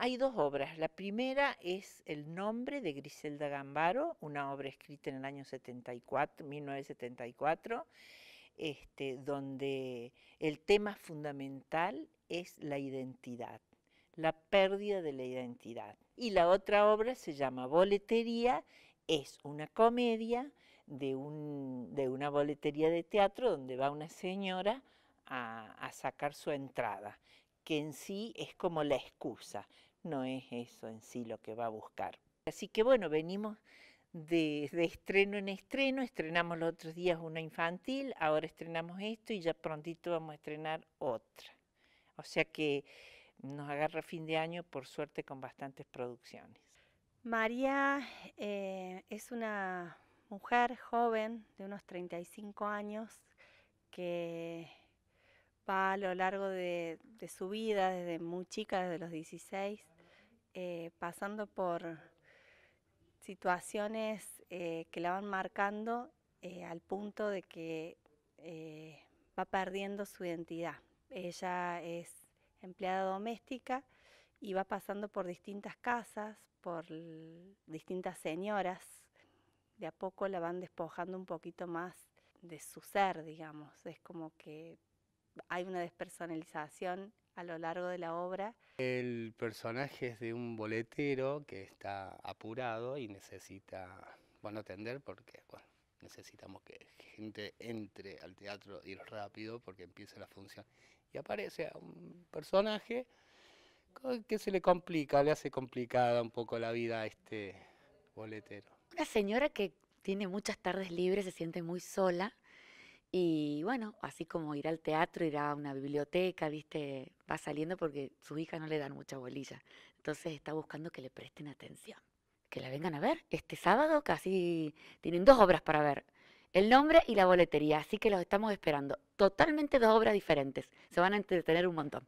Hay dos obras. La primera es El nombre de Griselda Gambaro, una obra escrita en el año 74, 1974, este, donde el tema fundamental es la identidad, la pérdida de la identidad. Y la otra obra se llama Boletería, es una comedia de, una boletería de teatro donde va una señora a sacar su entrada, que en sí es como la excusa no es eso en sí lo que va a buscar. Así que bueno, venimos de, estreno en estreno, estrenamos los otros días una infantil, ahora estrenamos esto y ya prontito vamos a estrenar otra. O sea que nos agarra fin de año, por suerte, con bastantes producciones. María eh, es una mujer joven de unos 35 años que a lo largo de, su vida, desde muy chica, desde los 16, eh, pasando por situaciones eh, que la van marcando eh, al punto de que va perdiendo su identidad. Ella es empleada doméstica y va pasando por distintas casas, por distintas señoras. De a poco la van despojando un poquito más de su ser, digamos. Es como que hay una despersonalización a lo largo de la obra. El personaje es de un boletero que está apurado y necesita, bueno, atender porque, bueno, necesitamos que gente entre al teatro y rápido porque empieza la función. Y aparece un personaje que se le complica, le hace complicada un poco la vida a este boletero. Una señora que tiene muchas tardes libres, se siente muy sola y bueno, así como ir al teatro, ir a una biblioteca, viste, va saliendo porque sus hijas no le dan mucha bolilla. Entonces está buscando que le presten atención, que la vengan a ver. Este sábado casi tienen dos obras para ver, el nombre y la boletería, así que los estamos esperando. Totalmente dos obras diferentes, se van a entretener un montón.